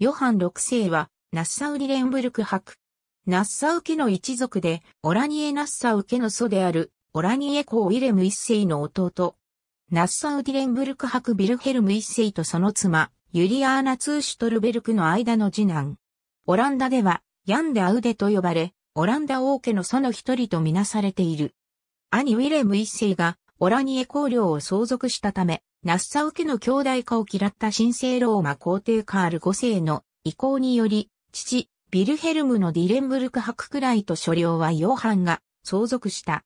ヨハン6世は、ナッサウリレンブルク伯。ナッサウ家の一族で、オラニエ・ナッサウ家の祖である、オラニエ公ウィレム一世の弟。ナッサウディレンブルク伯ビルヘルム一世とその妻、ユリアーナ・ツーシュトルベルクの間の次男。オランダでは、ヤンデ・アウデと呼ばれ、オランダ王家の祖の一人とみなされている。兄ウィレム一世がオラニエ公領を相続したため、ナッサウ家の兄弟化を嫌った神聖ローマ皇帝カール5世の意向により、父、ビルヘルムのディレンブルク博くらいと所領はヨハンが相続した。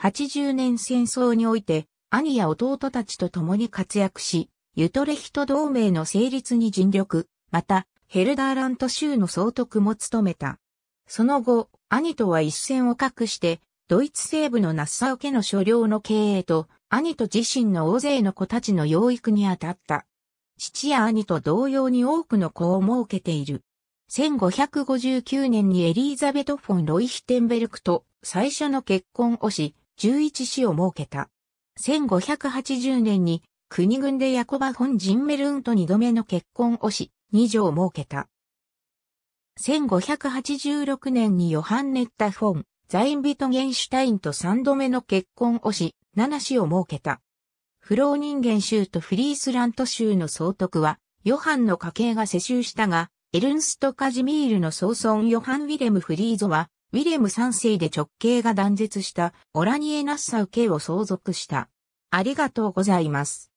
80年戦争において、兄や弟たちと共に活躍し、ユトレヒト同盟の成立に尽力、また、ヘルダーラント州の総督も務めた。その後、兄とは一線を画して、ドイツ西部のナッサオ家の所領の経営と、兄と自身の大勢の子たちの養育にあたった。父や兄と同様に多くの子を設けている。1559年にエリーザベト・フォン・ロイヒテンベルクと最初の結婚をし、11子を設けた。1580年に国軍でヤコバ・フォン・ジンメルンと二度目の結婚をし、2女を設けた。1586年にヨハンネッタ・フォン、ザインビトゲンシュタインと三度目の結婚をし、七子を設けた。フロー人間州とフリースラント州の総督は、ヨハンの家系が世襲したが、エルンスト・カジミールの総孫ヨハン・ウィレム・フリーゾは、ウィレム三世で直系が断絶したオラニエ・ナッサウ系を相続した。ありがとうございます。